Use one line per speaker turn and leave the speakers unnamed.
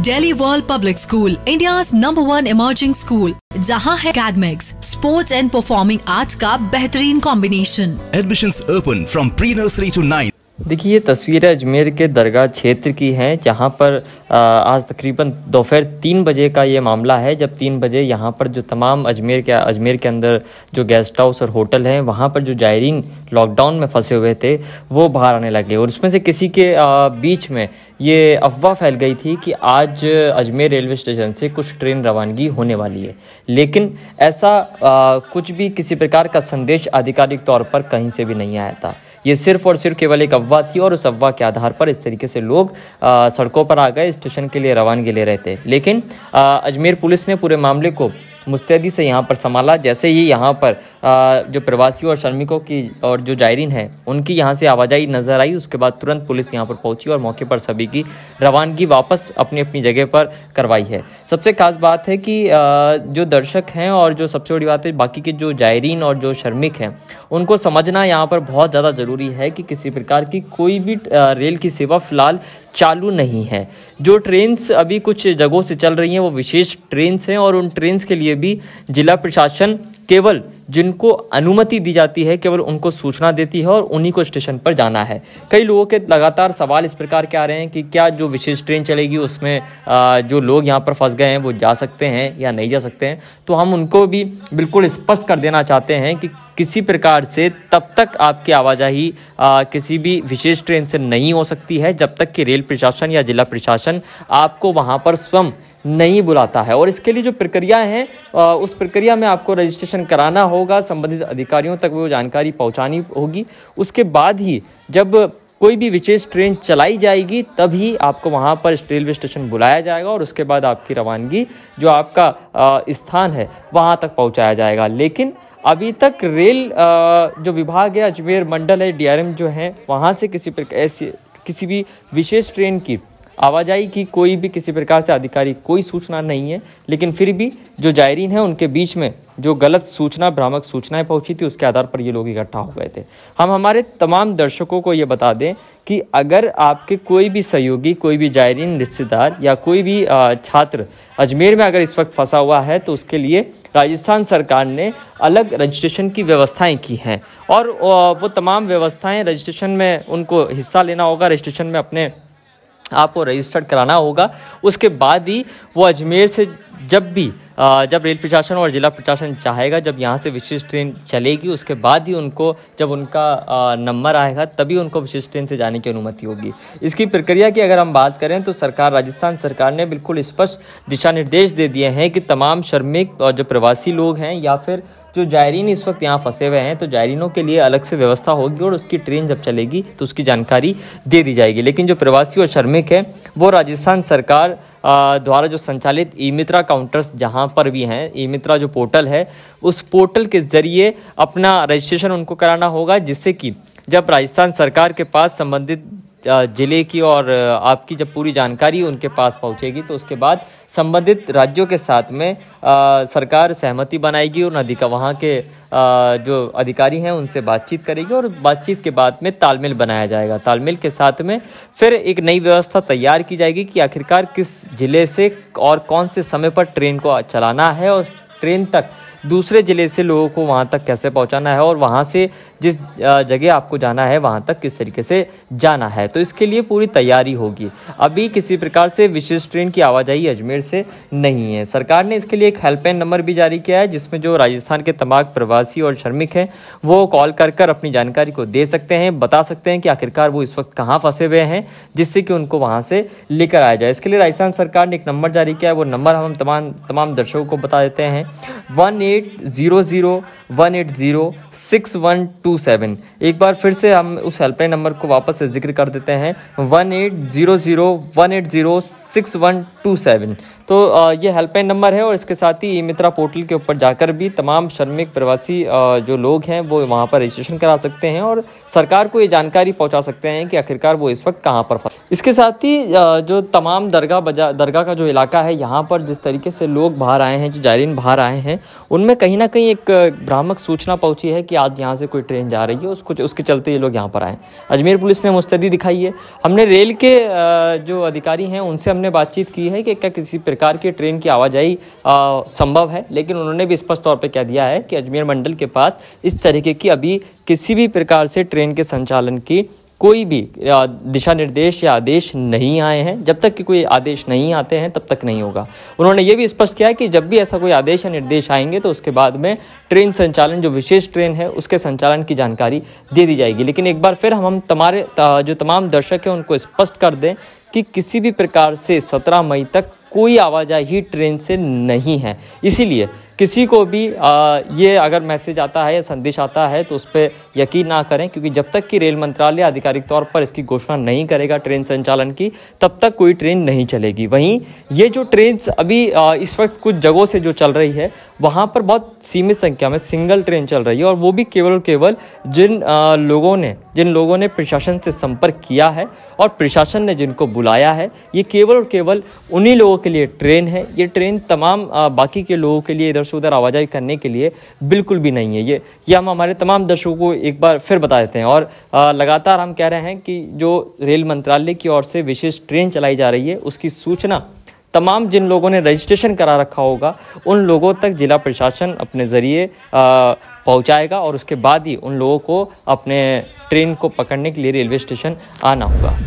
daily world public school India number one emerging school जहाँ है academics sports and performing arts का बेहतरीन combination admission open from pre nursery to ninth देखिए ये तस्वीरें अजमेर के दरगाह क्षेत्र की हैं जहाँ पर आज तकरीबन दोपहर तीन बजे का ये मामला है जब तीन बजे यहाँ पर जो तमाम अजमेर के अजमेर के अंदर जो गेस्ट हाउस और होटल हैं वहाँ पर जो जायरीन लॉकडाउन में फंसे हुए थे वो बाहर आने लगे और उसमें से किसी के बीच में ये अफवाह फैल गई थी कि आज अजमेर रेलवे स्टेशन से कुछ ट्रेन रवानगी होने वाली है लेकिन ऐसा कुछ भी किसी प्रकार का संदेश आधिकारिक तौर पर कहीं से भी नहीं आया था ये सिर्फ और सिर्फ केवल एक अफवाह थी और उस अफवाह के आधार पर इस तरीके से लोग सड़कों पर आ गए स्टेशन के लिए रवानगी ले रहे थे लेकिन अजमेर पुलिस ने पूरे मामले को मुस्तैदी से यहाँ पर संभाला जैसे ही यहाँ पर जो प्रवासियों और श्रमिकों की और जो जायरीन है उनकी यहाँ से आवाजाही नज़र आई उसके बाद तुरंत पुलिस यहाँ पर पहुँची और मौके पर सभी की रवानगी वापस अपनी अपनी जगह पर करवाई है सबसे खास बात है कि जो दर्शक हैं और जो सबसे बड़ी बात है बाकी के जो जायरीन और जो श्रमिक हैं उनको समझना यहाँ पर बहुत ज़्यादा ज़रूरी है कि किसी प्रकार की कोई भी रेल की सेवा फ़िलहाल चालू नहीं है जो ट्रेन्स अभी कुछ जगहों से चल रही हैं वो विशेष ट्रेन्स हैं और उन ट्रेन्स के लिए भी ज़िला प्रशासन केवल जिनको अनुमति दी जाती है केवल उनको सूचना देती है और उन्हीं को स्टेशन पर जाना है कई लोगों के लगातार सवाल इस प्रकार के आ रहे हैं कि क्या जो विशेष ट्रेन चलेगी उसमें जो लोग यहाँ पर फंस गए हैं वो जा सकते हैं या नहीं जा सकते हैं तो हम उनको भी बिल्कुल स्पष्ट कर देना चाहते हैं कि किसी प्रकार से तब तक आपकी आवाजाही किसी भी विशेष ट्रेन से नहीं हो सकती है जब तक कि रेल प्रशासन या जिला प्रशासन आपको वहाँ पर स्वयं नहीं बुलाता है और इसके लिए जो प्रक्रिया है उस प्रक्रिया में आपको रजिस्ट्रेशन कराना होगा संबंधित अधिकारियों तक वो जानकारी पहुंचानी होगी उसके बाद ही जब कोई भी विशेष ट्रेन चलाई जाएगी तभी आपको वहाँ पर रेलवे स्टेशन बुलाया जाएगा और उसके बाद आपकी रवानगी जो आपका स्थान है वहाँ तक पहुँचाया जाएगा लेकिन अभी तक रेल जो विभाग है अजमेर मंडल है डीआरएम जो है वहाँ से किसी प्रकार ऐसी किसी भी विशेष ट्रेन की आवाजाही की कोई भी किसी प्रकार से आधिकारिक कोई सूचना नहीं है लेकिन फिर भी जो जायरीन है उनके बीच में जो गलत सूचना भ्रामक सूचनाएं पहुंची थी उसके आधार पर ये लोग इकट्ठा हो गए थे हम हमारे तमाम दर्शकों को ये बता दें कि अगर आपके कोई भी सहयोगी कोई भी जायरीन रिश्तेदार या कोई भी छात्र अजमेर में अगर इस वक्त फंसा हुआ है तो उसके लिए राजस्थान सरकार ने अलग रजिस्ट्रेशन की व्यवस्थाएं की हैं और वो तमाम व्यवस्थाएं रजिस्ट्रेशन में उनको हिस्सा लेना होगा रजिस्ट्रेशन में अपने आपको रजिस्टर्ड कराना होगा उसके बाद ही वो अजमेर से जब भी जब रेल प्रशासन और ज़िला प्रशासन चाहेगा जब यहाँ से विशेष ट्रेन चलेगी उसके बाद ही उनको जब उनका नंबर आएगा तभी उनको विशेष ट्रेन से जाने की अनुमति होगी इसकी प्रक्रिया की अगर हम बात करें तो सरकार राजस्थान सरकार ने बिल्कुल स्पष्ट दिशा निर्देश दे दिए हैं कि तमाम श्रमिक और जो प्रवासी लोग हैं या फिर जो जायरीन इस वक्त यहाँ फंसे हुए हैं तो जायरीनों के लिए अलग से व्यवस्था होगी और उसकी ट्रेन जब चलेगी तो उसकी जानकारी दे दी जाएगी लेकिन जो प्रवासी और श्रमिक हैं वो राजस्थान सरकार द्वारा जो संचालित ई मित्रा काउंटर्स जहाँ पर भी हैं ई मित्रा जो पोर्टल है उस पोर्टल के ज़रिए अपना रजिस्ट्रेशन उनको कराना होगा जिससे कि जब राजस्थान सरकार के पास संबंधित ज़िले की और आपकी जब पूरी जानकारी उनके पास पहुंचेगी तो उसके बाद संबंधित राज्यों के साथ में आ, सरकार सहमति बनाएगी और अधिका वहाँ के आ, जो अधिकारी हैं उनसे बातचीत करेगी और बातचीत के बाद में तालमेल बनाया जाएगा तालमेल के साथ में फिर एक नई व्यवस्था तैयार की जाएगी कि आखिरकार किस ज़िले से और कौन से समय पर ट्रेन को चलाना है और ट्रेन तक दूसरे ज़िले से लोगों को वहाँ तक कैसे पहुँचाना है और वहाँ से जिस जगह आपको जाना है वहाँ तक किस तरीके से जाना है तो इसके लिए पूरी तैयारी होगी अभी किसी प्रकार से विशेष ट्रेन की आवाजाही अजमेर से नहीं है सरकार ने इसके लिए एक हेल्पलाइन नंबर भी जारी किया है जिसमें जो राजस्थान के तमाम प्रवासी और श्रमिक हैं वो कॉल कर कर अपनी जानकारी को दे सकते हैं बता सकते हैं कि आखिरकार वो इस वक्त कहाँ फंसे हुए हैं जिससे कि उनको वहाँ से लेकर आया जाए इसके लिए राजस्थान सरकार ने एक नंबर जारी किया है वो नंबर हम तमाम तमाम दर्शकों को बता देते हैं one eight zero zero one eight zero six one two seven एक बार फिर से हम उस हेल्पलाइन नंबर को वापस से जिक्र कर देते हैं one eight zero zero one eight zero six one two seven तो ये हेल्पलाइन नंबर है और इसके साथ ही ई मित्रा पोर्टल के ऊपर जाकर भी तमाम श्रमिक प्रवासी जो लोग हैं वो वहाँ पर रजिस्ट्रेशन करा सकते हैं और सरकार को ये जानकारी पहुँचा सकते हैं कि आखिरकार वो इस वक्त कहाँ पर इसके साथ ही जो तमाम दरगाह बजा दरगाह का जो इलाका है यहाँ पर जिस तरीके से लोग बाहर आए हैं जो जायरीन बाहर आए हैं उनमें कहीं ना कहीं एक भ्रामक सूचना पहुँची है कि आज यहाँ से कोई ट्रेन जा रही है उसको उसके चलते ये लोग यहाँ पर आए अजमेर पुलिस ने मुस्तैदी दिखाई है हमने रेल के जो अधिकारी हैं उनसे हमने बातचीत की है कि क्या किसी प्रकार की ट्रेन की आवाजाही संभव है लेकिन उन्होंने भी स्पष्ट तौर पर कह दिया है कि अजमेर मंडल के पास इस तरीके की अभी किसी भी प्रकार से ट्रेन के संचालन की कोई भी दिशा निर्देश या आदेश नहीं आए हैं जब तक कि कोई आदेश नहीं आते हैं तब तक नहीं होगा उन्होंने ये भी स्पष्ट किया कि जब भी ऐसा कोई आदेश या निर्देश आएंगे तो उसके बाद में ट्रेन संचालन जो विशेष ट्रेन है उसके संचालन की जानकारी दे दी जाएगी लेकिन एक बार फिर हम हम तुम्हारे जो तमाम दर्शक हैं उनको स्पष्ट कर दें कि किसी भी प्रकार से 17 मई तक कोई आवाजाही ट्रेन से नहीं है इसीलिए किसी को भी आ, ये अगर मैसेज आता है या संदेश आता है तो उस पर यकीन ना करें क्योंकि जब तक कि रेल मंत्रालय आधिकारिक तौर पर इसकी घोषणा नहीं करेगा ट्रेन संचालन की तब तक कोई ट्रेन नहीं चलेगी वहीं ये जो ट्रेन अभी आ, इस वक्त कुछ जगहों से जो चल रही है वहाँ पर बहुत सीमित संख्या में सिंगल ट्रेन चल रही है और वो भी केवल और केवल जिन आ, लोगों ने जिन लोगों ने प्रशासन से संपर्क किया है और प्रशासन ने जिनको बुलाया है ये केवल और केवल उन्हीं लोगों के लिए ट्रेन है ये ट्रेन तमाम आ, बाकी के लोगों के लिए इधर से उधर आवाजाही करने के लिए बिल्कुल भी नहीं है ये ये हम हमारे तमाम दर्शकों को एक बार फिर बता देते हैं और लगातार हम कह रहे हैं कि जो रेल मंत्रालय की ओर से विशेष ट्रेन चलाई जा रही है उसकी सूचना तमाम जिन लोगों ने रजिस्ट्रेशन करा रखा होगा उन लोगों तक जिला प्रशासन अपने ज़रिए पहुंचाएगा और उसके बाद ही उन लोगों को अपने ट्रेन को पकड़ने के लिए रेलवे स्टेशन आना होगा